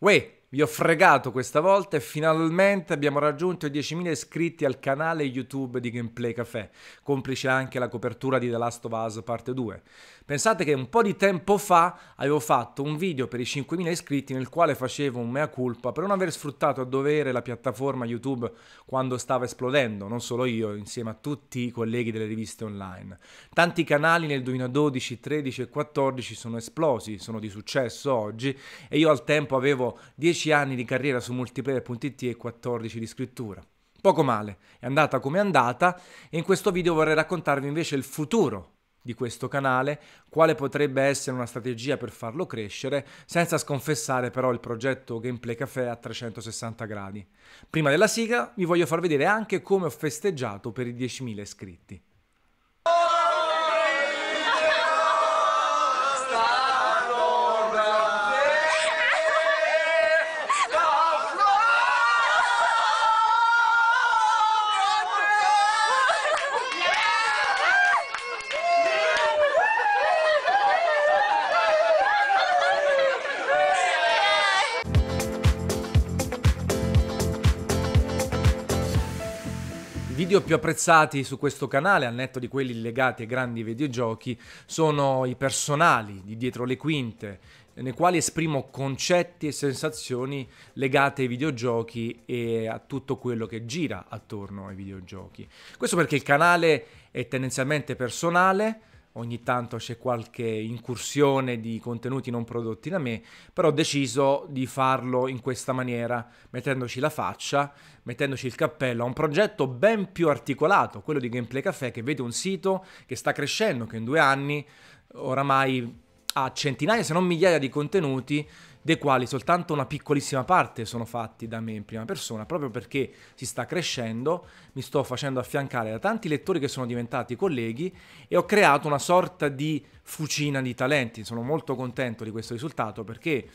Wait, Vi ho fregato questa volta e finalmente abbiamo raggiunto i 10.000 iscritti al canale YouTube di Gameplay Café, complice anche la copertura di The Last of Us parte 2. Pensate che un po' di tempo fa avevo fatto un video per i 5.000 iscritti nel quale facevo un mea culpa per non aver sfruttato a dovere la piattaforma YouTube quando stava esplodendo, non solo io, insieme a tutti i colleghi delle riviste online. Tanti canali nel 2012, 13 e 14 sono esplosi, sono di successo oggi e io al tempo avevo 10 10 anni di carriera su multiplayer.it e 14 di scrittura. Poco male, è andata come è andata e in questo video vorrei raccontarvi invece il futuro di questo canale, quale potrebbe essere una strategia per farlo crescere, senza sconfessare però il progetto Gameplay Café a 360 gradi. Prima della sigla vi voglio far vedere anche come ho festeggiato per i 10.000 iscritti. video più apprezzati su questo canale, al netto di quelli legati ai grandi videogiochi, sono i personali di dietro le quinte, nei quali esprimo concetti e sensazioni legate ai videogiochi e a tutto quello che gira attorno ai videogiochi. Questo perché il canale è tendenzialmente personale, ogni tanto c'è qualche incursione di contenuti non prodotti da me, però ho deciso di farlo in questa maniera, mettendoci la faccia, mettendoci il cappello a un progetto ben più articolato, quello di Gameplay Café, che vede un sito che sta crescendo, che in due anni oramai a centinaia se non migliaia di contenuti dei quali soltanto una piccolissima parte sono fatti da me in prima persona, proprio perché si sta crescendo, mi sto facendo affiancare da tanti lettori che sono diventati colleghi e ho creato una sorta di fucina di talenti. Sono molto contento di questo risultato perché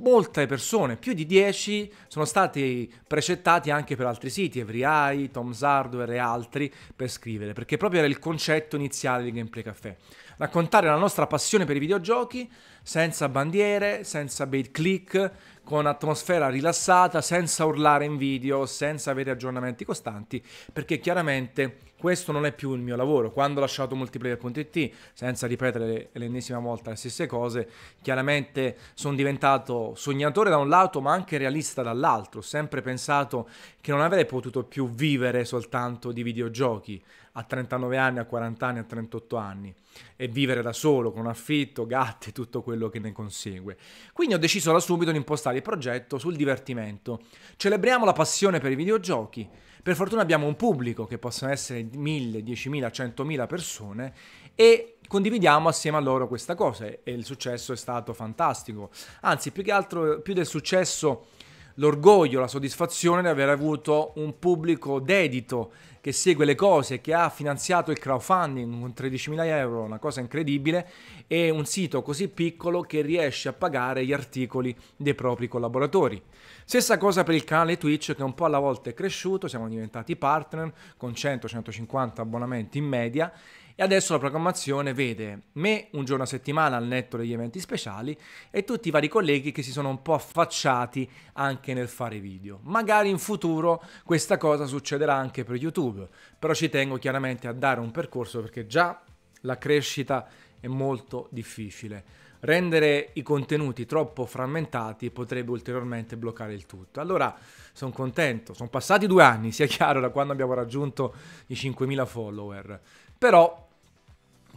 molte persone, più di 10, sono stati precettati anche per altri siti, EveryEye, Tom's Hardware e altri, per scrivere, perché proprio era il concetto iniziale di Gameplay Café. Raccontare la nostra passione per i videogiochi senza bandiere, senza bait click, con atmosfera rilassata, senza urlare in video, senza avere aggiornamenti costanti, perché chiaramente questo non è più il mio lavoro. Quando ho lasciato multiplayer.it, senza ripetere l'ennesima volta le stesse cose, chiaramente sono diventato sognatore da un lato, ma anche realista dall'altro. Ho sempre pensato che non avrei potuto più vivere soltanto di videogiochi, a 39 anni, a 40 anni, a 38 anni e vivere da solo con affitto, gatti, tutto quello che ne consegue. Quindi ho deciso da subito di impostare il progetto sul divertimento. Celebriamo la passione per i videogiochi. Per fortuna abbiamo un pubblico che possono essere 1000, 10.000, 100.000 persone e condividiamo assieme a loro questa cosa e il successo è stato fantastico. Anzi, più che altro, più del successo l'orgoglio, la soddisfazione di aver avuto un pubblico dedito che segue le cose, che ha finanziato il crowdfunding con 13.000 euro, una cosa incredibile, e un sito così piccolo che riesce a pagare gli articoli dei propri collaboratori. Stessa cosa per il canale Twitch che un po' alla volta è cresciuto, siamo diventati partner con 100-150 abbonamenti in media e adesso la programmazione vede me un giorno a settimana al netto degli eventi speciali e tutti i vari colleghi che si sono un po' affacciati anche nel fare video. Magari in futuro questa cosa succederà anche per YouTube, però ci tengo chiaramente a dare un percorso perché già la crescita è molto difficile. Rendere i contenuti troppo frammentati potrebbe ulteriormente bloccare il tutto. Allora sono contento, sono passati due anni, sia chiaro, da quando abbiamo raggiunto i 5.000 follower, però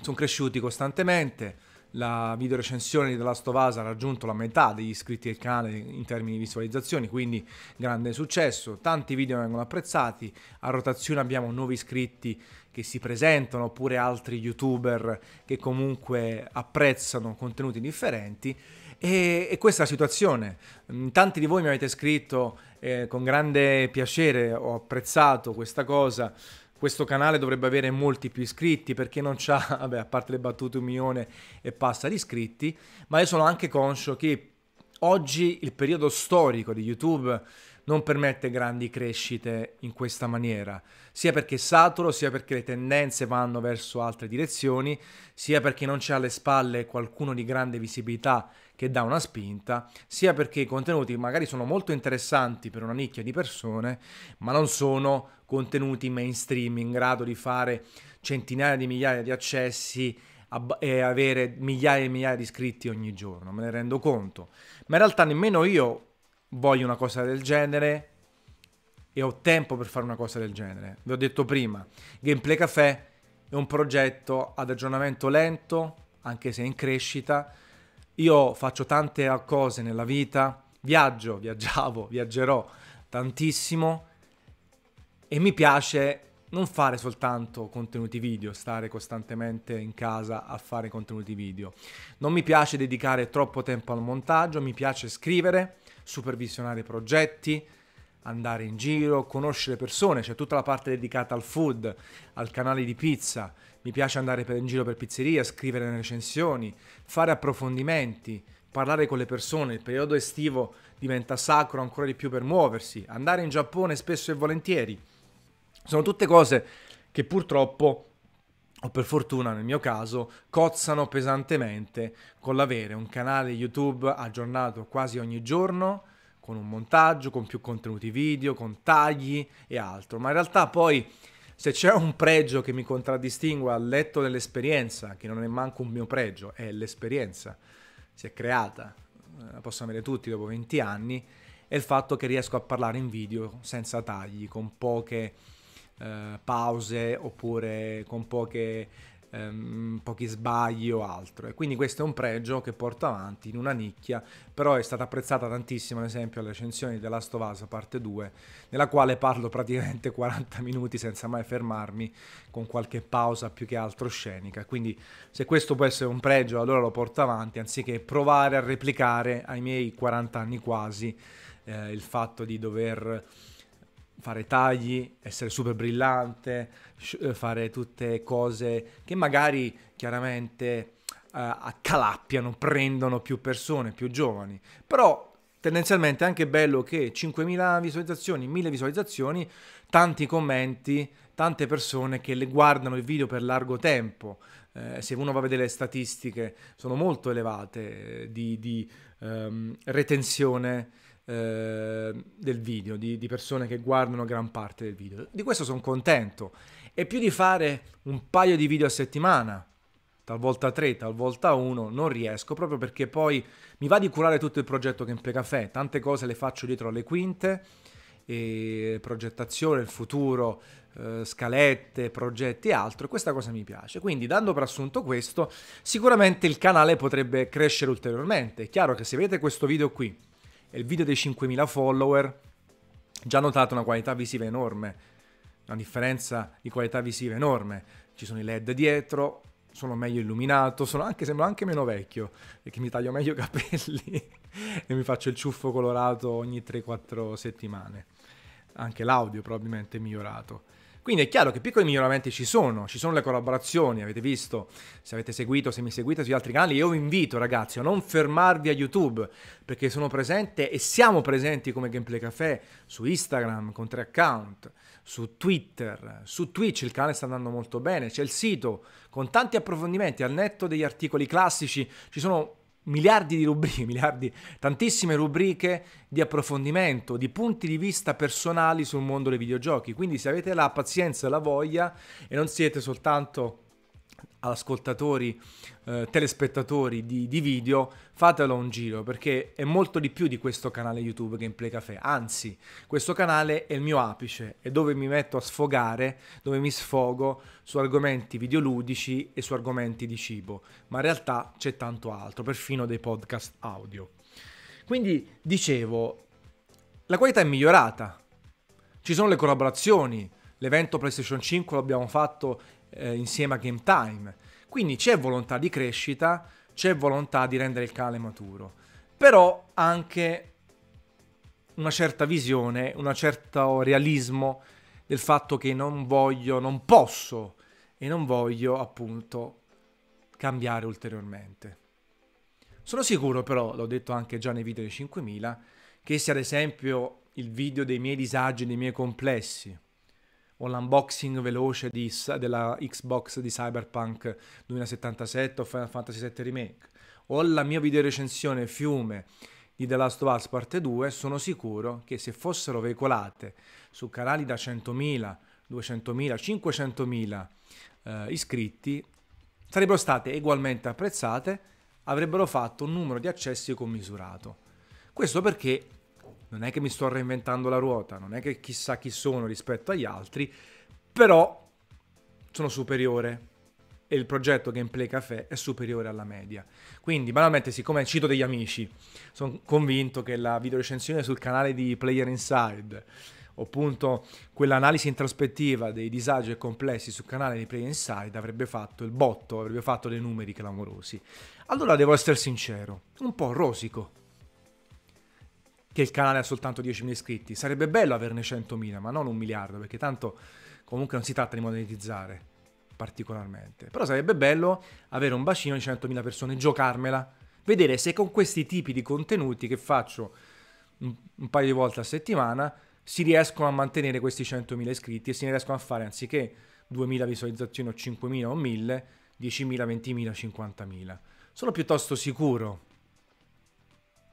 sono cresciuti costantemente. La videorecensione di The Last of Us ha raggiunto la metà degli iscritti del canale in termini di visualizzazioni, quindi grande successo. Tanti video vengono apprezzati, a rotazione abbiamo nuovi iscritti che si presentano oppure altri youtuber che comunque apprezzano contenuti differenti e, e questa è la situazione. Mm, tanti di voi mi avete scritto eh, con grande piacere, ho apprezzato questa cosa questo canale dovrebbe avere molti più iscritti perché non c'ha, vabbè, a parte le battute, un milione e passa di iscritti, ma io sono anche conscio che oggi il periodo storico di YouTube non permette grandi crescite in questa maniera, sia perché è saturo, sia perché le tendenze vanno verso altre direzioni, sia perché non c'è alle spalle qualcuno di grande visibilità che dà una spinta, sia perché i contenuti magari sono molto interessanti per una nicchia di persone, ma non sono contenuti mainstream in grado di fare centinaia di migliaia di accessi e avere migliaia e migliaia di iscritti ogni giorno, me ne rendo conto. Ma in realtà nemmeno io voglio una cosa del genere e ho tempo per fare una cosa del genere. Vi ho detto prima, Gameplay Café è un progetto ad aggiornamento lento, anche se in crescita. Io faccio tante cose nella vita, viaggio, viaggiavo, viaggerò tantissimo e mi piace non fare soltanto contenuti video, stare costantemente in casa a fare contenuti video. Non mi piace dedicare troppo tempo al montaggio, mi piace scrivere, supervisionare progetti, andare in giro, conoscere persone, c'è tutta la parte dedicata al food, al canale di pizza, mi piace andare in giro per pizzeria, scrivere le recensioni, fare approfondimenti, parlare con le persone, il periodo estivo diventa sacro ancora di più per muoversi, andare in Giappone spesso e volentieri. Sono tutte cose che purtroppo o per fortuna nel mio caso, cozzano pesantemente con l'avere un canale YouTube aggiornato quasi ogni giorno, con un montaggio, con più contenuti video, con tagli e altro. Ma in realtà poi se c'è un pregio che mi contraddistingue al letto dell'esperienza, che non è manco un mio pregio, è l'esperienza, si è creata, eh, la possono avere tutti dopo 20 anni, è il fatto che riesco a parlare in video senza tagli, con poche eh, pause oppure con poche, ehm, pochi sbagli o altro. E quindi questo è un pregio che porto avanti in una nicchia, però è stata apprezzata tantissimo, ad esempio, la recensione di The parte 2, nella quale parlo praticamente 40 minuti senza mai fermarmi, con qualche pausa più che altro scenica. Quindi se questo può essere un pregio, allora lo porto avanti, anziché provare a replicare ai miei 40 anni quasi eh, il fatto di dover fare tagli, essere super brillante, eh, fare tutte cose che magari chiaramente uh, eh, calappiano, prendono più persone, più giovani. Però tendenzialmente è anche bello che 5.000 visualizzazioni, 1.000 visualizzazioni, tanti commenti, tante persone che le guardano il video per largo tempo. Eh, se uno va a vedere le statistiche, sono molto elevate eh, di, di um, retenzione Ehm, del video, di, di persone che guardano gran parte del video. Di questo sono contento. E più di fare un paio di video a settimana, talvolta tre, talvolta uno, non riesco proprio perché poi mi va di curare tutto il progetto Gameplay Café, tante cose le faccio dietro alle quinte, progettazione, il futuro, eh, scalette, progetti e altro, e questa cosa mi piace. Quindi dando per assunto questo, sicuramente il canale potrebbe crescere ulteriormente. È chiaro che se vedete questo video qui, e il video dei 5.000 follower, già notato una qualità visiva enorme, una differenza di qualità visiva enorme. Ci sono i LED dietro, sono meglio illuminato, sono anche, sembro anche meno vecchio, perché mi taglio meglio i capelli e mi faccio il ciuffo colorato ogni 3-4 settimane. Anche l'audio probabilmente è migliorato. Quindi è chiaro che piccoli miglioramenti ci sono, ci sono le collaborazioni, avete visto, se avete seguito, se mi seguite sugli altri canali, io vi invito ragazzi a non fermarvi a YouTube, perché sono presente e siamo presenti come Gameplay Café su Instagram con tre account, su Twitter, su Twitch il canale sta andando molto bene, c'è il sito con tanti approfondimenti, al netto degli articoli classici, ci sono miliardi di rubriche, miliardi, tantissime rubriche di approfondimento, di punti di vista personali sul mondo dei videogiochi. Quindi se avete la pazienza e la voglia e non siete soltanto ascoltatori, eh, telespettatori di, di, video, fatelo un giro perché è molto di più di questo canale YouTube Gameplay Café. Anzi, questo canale è il mio apice, è dove mi metto a sfogare, dove mi sfogo su argomenti videoludici e su argomenti di cibo. Ma in realtà c'è tanto altro, perfino dei podcast audio. Quindi dicevo, la qualità è migliorata. Ci sono le collaborazioni. L'evento PlayStation 5 l'abbiamo fatto eh, insieme a Game Time. Quindi c'è volontà di crescita, c'è volontà di rendere il canale maturo, però anche una certa visione, un certo realismo del fatto che non voglio, non posso e non voglio appunto cambiare ulteriormente. Sono sicuro però, l'ho detto anche già nei video dei 5000, che se ad esempio il video dei miei disagi, dei miei complessi, o l'unboxing veloce di, della Xbox di Cyberpunk 2077 o Final Fantasy VII Remake, o la mia videorecensione Fiume di The Last of Us Parte 2, sono sicuro che se fossero veicolate su canali da 100.000, 200.000, 500.000 eh, iscritti, sarebbero state ugualmente apprezzate, avrebbero fatto un numero di accessi commisurato. Questo perché non è che mi sto reinventando la ruota, non è che chissà chi sono rispetto agli altri, però sono superiore e il progetto Gameplay Café è superiore alla media. Quindi, banalmente, siccome cito degli amici, sono convinto che la videorecensione sul canale di Player Inside o appunto quell'analisi introspettiva dei disagi e complessi sul canale di Player Inside avrebbe fatto il botto, avrebbe fatto dei numeri clamorosi. Allora devo essere sincero, un po' rosico che il canale ha soltanto 10.000 iscritti. Sarebbe bello averne 100.000, ma non un miliardo, perché tanto comunque non si tratta di monetizzare particolarmente. Però sarebbe bello avere un bacino di 100.000 persone, giocarmela, vedere se con questi tipi di contenuti che faccio un, un paio di volte a settimana si riescono a mantenere questi 100.000 iscritti e se ne riescono a fare anziché 2.000 visualizzazioni o 5.000 o 1.000, 10.000, 20.000, 50.000. Sono piuttosto sicuro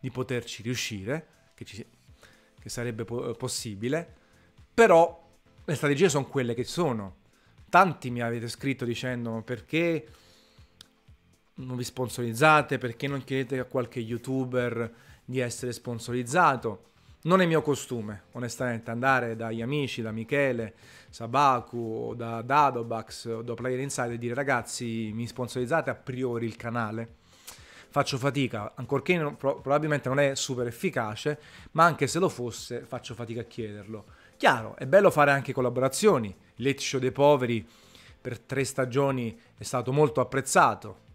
di poterci riuscire che, ci, che sarebbe po- possibile, però le strategie sono quelle che sono. Tanti mi avete scritto dicendo perché non vi sponsorizzate, perché non chiedete a qualche youtuber di essere sponsorizzato. Non è mio costume, onestamente, andare dagli amici, da Michele, Sabaku, o da Dadobax o da Player Inside e dire ragazzi mi sponsorizzate a priori il canale faccio fatica, ancorché non, probabilmente non è super efficace, ma anche se lo fosse faccio fatica a chiederlo. Chiaro, è bello fare anche collaborazioni, il Late Show dei Poveri per tre stagioni è stato molto apprezzato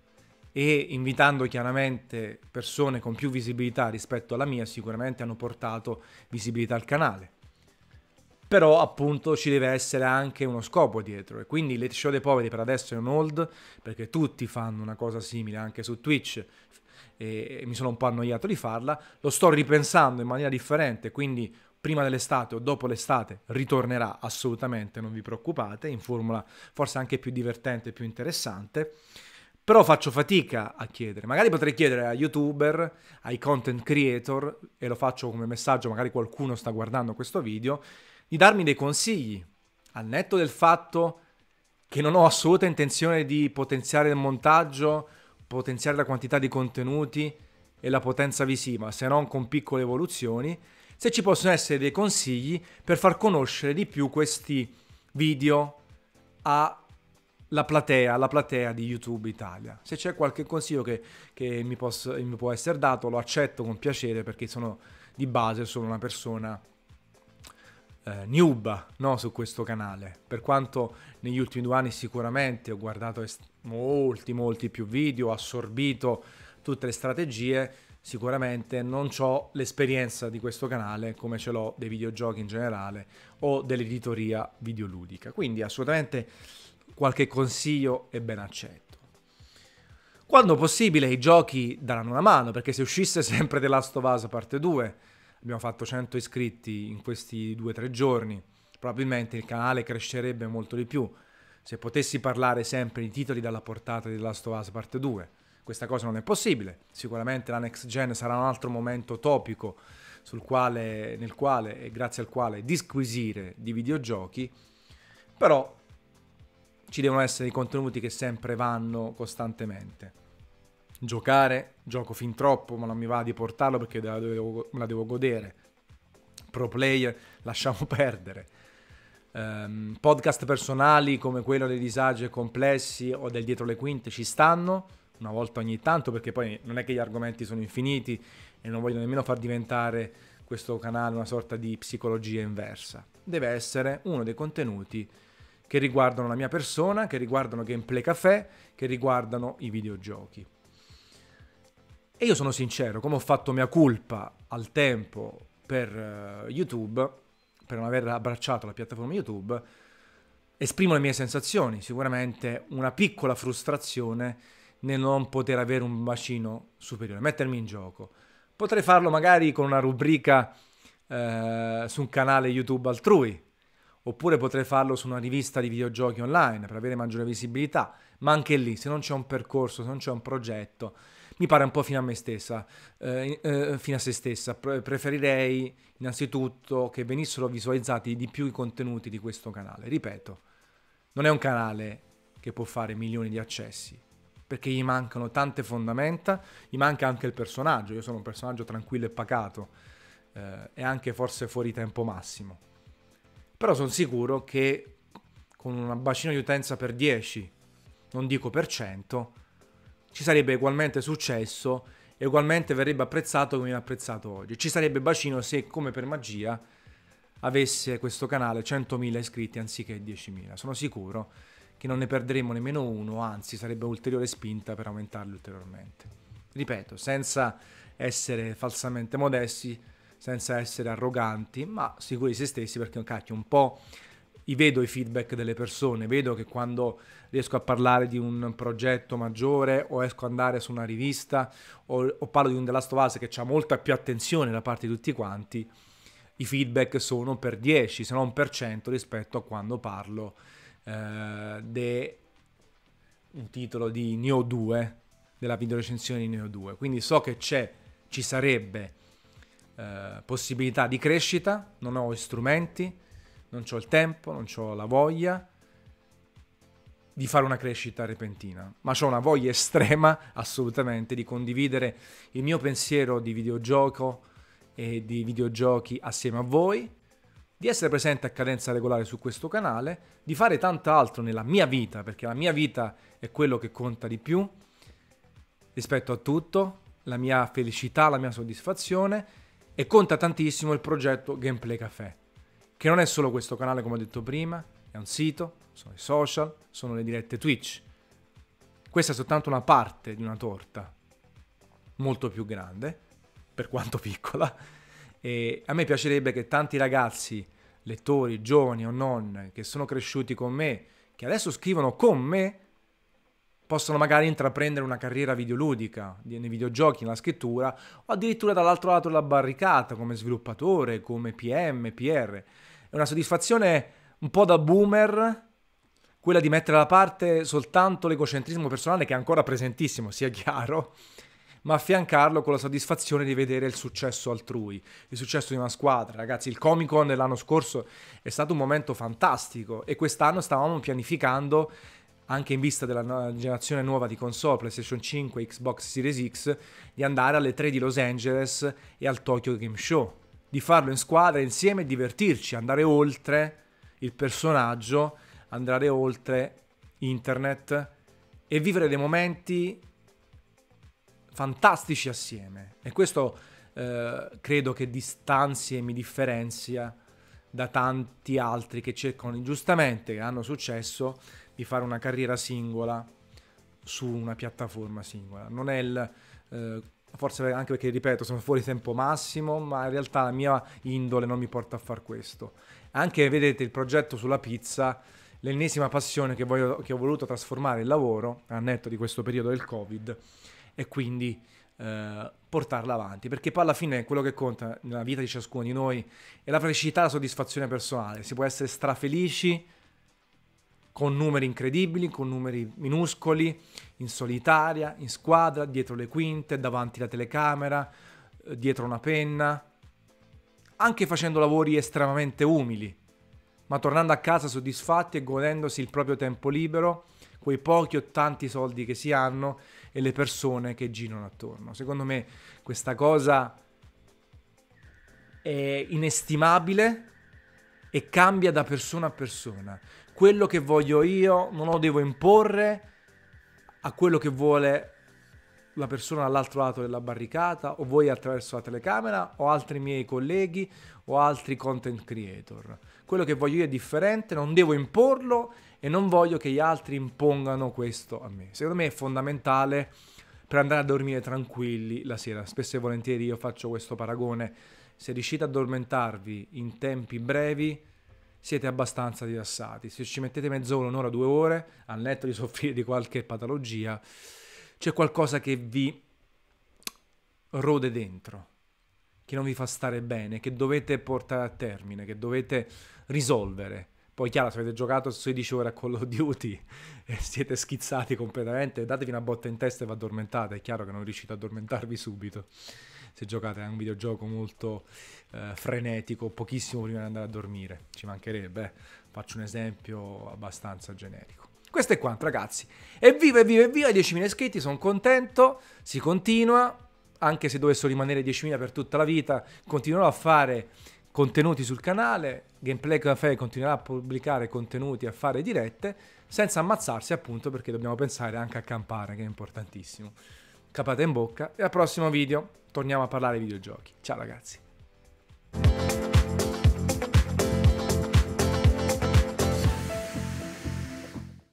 e invitando chiaramente persone con più visibilità rispetto alla mia sicuramente hanno portato visibilità al canale però appunto ci deve essere anche uno scopo dietro e quindi le Show dei Poveri per adesso è un hold perché tutti fanno una cosa simile anche su Twitch e mi sono un po' annoiato di farla, lo sto ripensando in maniera differente, quindi prima dell'estate o dopo l'estate ritornerà assolutamente, non vi preoccupate, in formula forse anche più divertente e più interessante. Però faccio fatica a chiedere, magari potrei chiedere a youtuber, ai content creator, e lo faccio come messaggio, magari qualcuno sta guardando questo video, di darmi dei consigli, al netto del fatto che non ho assoluta intenzione di potenziare il montaggio, potenziare la quantità di contenuti e la potenza visiva, se non con piccole evoluzioni, se ci possono essere dei consigli per far conoscere di più questi video alla platea, alla platea di YouTube Italia. Se c'è qualche consiglio che, che mi, posso, mi può essere dato, lo accetto con piacere perché sono di base solo una persona eh, Nuba no, su questo canale. Per quanto negli ultimi due anni sicuramente ho guardato est- molti, molti più video, ho assorbito tutte le strategie, sicuramente non ho l'esperienza di questo canale come ce l'ho dei videogiochi in generale o dell'editoria videoludica. Quindi assolutamente qualche consiglio è ben accetto. Quando possibile i giochi daranno una mano, perché se uscisse sempre The Last of Us parte 2 abbiamo fatto 100 iscritti in questi 2-3 giorni, probabilmente il canale crescerebbe molto di più se potessi parlare sempre di titoli dalla portata di The Last of Us Part 2. Questa cosa non è possibile, sicuramente la next gen sarà un altro momento topico quale, nel quale e grazie al quale disquisire di videogiochi, però ci devono essere i contenuti che sempre vanno costantemente giocare, gioco fin troppo, ma non mi va di portarlo perché la devo, la devo godere. Pro player, lasciamo perdere. Um, podcast personali come quello dei disagi complessi o del dietro le quinte ci stanno una volta ogni tanto perché poi non è che gli argomenti sono infiniti e non voglio nemmeno far diventare questo canale una sorta di psicologia inversa. Deve essere uno dei contenuti che riguardano la mia persona, che riguardano Gameplay Café, che riguardano i videogiochi. E io sono sincero, come ho fatto mia colpa al tempo per eh, YouTube, per non aver abbracciato la piattaforma YouTube, esprimo le mie sensazioni, sicuramente una piccola frustrazione nel non poter avere un bacino superiore, mettermi in gioco. Potrei farlo magari con una rubrica eh, su un canale YouTube altrui, oppure potrei farlo su una rivista di videogiochi online per avere maggiore visibilità, ma anche lì se non c'è un percorso, se non c'è un progetto, mi pare un po' fino a me stessa, eh, eh, fino a se stessa. preferirei innanzitutto che venissero visualizzati di più i contenuti di questo canale. Ripeto, non è un canale che può fare milioni di accessi, perché gli mancano tante fondamenta, gli manca anche il personaggio, io sono un personaggio tranquillo e pacato, eh, e anche forse fuori tempo massimo. Però sono sicuro che con un bacino di utenza per 10, non dico per 100, ci sarebbe ugualmente successo e ugualmente verrebbe apprezzato come viene apprezzato oggi. Ci sarebbe bacino se, come per magia, avesse questo canale 100.000 iscritti anziché 10.000. Sono sicuro che non ne perderemo nemmeno uno, anzi sarebbe ulteriore spinta per aumentarli ulteriormente. Ripeto, senza essere falsamente modesti, senza essere arroganti, ma sicuri di se stessi perché un cacchio un po' vedo i feedback delle persone, vedo che quando riesco a parlare di un progetto maggiore o esco ad andare su una rivista o, o parlo di un The Last of Us che ha molta più attenzione da parte di tutti quanti, i feedback sono per 10 se non per 100 rispetto a quando parlo eh, di un titolo di Neo 2, della videorecensione di Neo 2. Quindi so che c'è, ci sarebbe eh, possibilità di crescita, non ho strumenti, non ho il tempo, non ho la voglia di fare una crescita repentina, ma ho una voglia estrema assolutamente di condividere il mio pensiero di videogioco e di videogiochi assieme a voi, di essere presente a cadenza regolare su questo canale, di fare tant'altro nella mia vita, perché la mia vita è quello che conta di più rispetto a tutto, la mia felicità, la mia soddisfazione e conta tantissimo il progetto Gameplay Café che non è solo questo canale come ho detto prima, è un sito, sono i social, sono le dirette Twitch. Questa è soltanto una parte di una torta molto più grande, per quanto piccola, e a me piacerebbe che tanti ragazzi, lettori, giovani o non, che sono cresciuti con me, che adesso scrivono con me, possano magari intraprendere una carriera videoludica, nei videogiochi, nella scrittura, o addirittura dall'altro lato della barricata, come sviluppatore, come PM, PR è una soddisfazione un po' da boomer, quella di mettere da parte soltanto l'egocentrismo personale che è ancora presentissimo, sia chiaro, ma affiancarlo con la soddisfazione di vedere il successo altrui, il successo di una squadra. Ragazzi, il Comic Con dell'anno scorso è stato un momento fantastico e quest'anno stavamo pianificando anche in vista della generazione nuova di console PlayStation 5, Xbox Series X, di andare alle 3 di Los Angeles e al Tokyo Game Show di farlo in squadra insieme, e divertirci, andare oltre il personaggio, andare oltre internet e vivere dei momenti fantastici assieme. E questo eh, credo che distanzi e mi differenzia da tanti altri che cercano ingiustamente, che hanno successo, di fare una carriera singola su una piattaforma singola. Non è il eh, forse anche perché ripeto sono fuori tempo massimo ma in realtà la mia indole non mi porta a far questo anche vedete il progetto sulla pizza l'ennesima passione che, voglio, che ho voluto trasformare in lavoro a netto di questo periodo del covid e quindi eh, portarla avanti perché poi alla fine quello che conta nella vita di ciascuno di noi è la felicità e la soddisfazione personale si può essere strafelici con numeri incredibili, con numeri minuscoli, in solitaria, in squadra, dietro le quinte, davanti alla telecamera, eh, dietro una penna, anche facendo lavori estremamente umili, ma tornando a casa soddisfatti e godendosi il proprio tempo libero, quei pochi o tanti soldi che si hanno e le persone che girano attorno. Secondo me questa cosa è inestimabile e cambia da persona a persona quello che voglio io, non lo devo imporre a quello che vuole la persona dall'altro lato della barricata o voi attraverso la telecamera o altri miei colleghi o altri content creator. Quello che voglio io è differente, non devo imporlo e non voglio che gli altri impongano questo a me. Secondo me è fondamentale per andare a dormire tranquilli la sera. Spesso e volentieri io faccio questo paragone. Se riuscite a addormentarvi in tempi brevi, siete abbastanza rilassati. Se ci mettete mezz'ora, un'ora, due ore, al netto di soffrire di qualche patologia, c'è qualcosa che vi rode dentro, che non vi fa stare bene, che dovete portare a termine, che dovete risolvere. Poi chiaro, se avete giocato 16 ore a Call of Duty e siete schizzati completamente, datevi una botta in testa e vi addormentate, è chiaro che non riuscite a addormentarvi subito se giocate a un videogioco molto eh, frenetico pochissimo prima di andare a dormire, ci mancherebbe, eh. faccio un esempio abbastanza generico. Questo è quanto ragazzi, evviva evviva evviva 10.000 iscritti, sono contento, si continua, anche se dovessero rimanere 10.000 per tutta la vita, continuerò a fare contenuti sul canale, Gameplay Cafe continuerà a pubblicare contenuti, a fare dirette, senza ammazzarsi appunto perché dobbiamo pensare anche a campare, che è importantissimo capate in bocca e al prossimo video torniamo a parlare di videogiochi. Ciao ragazzi!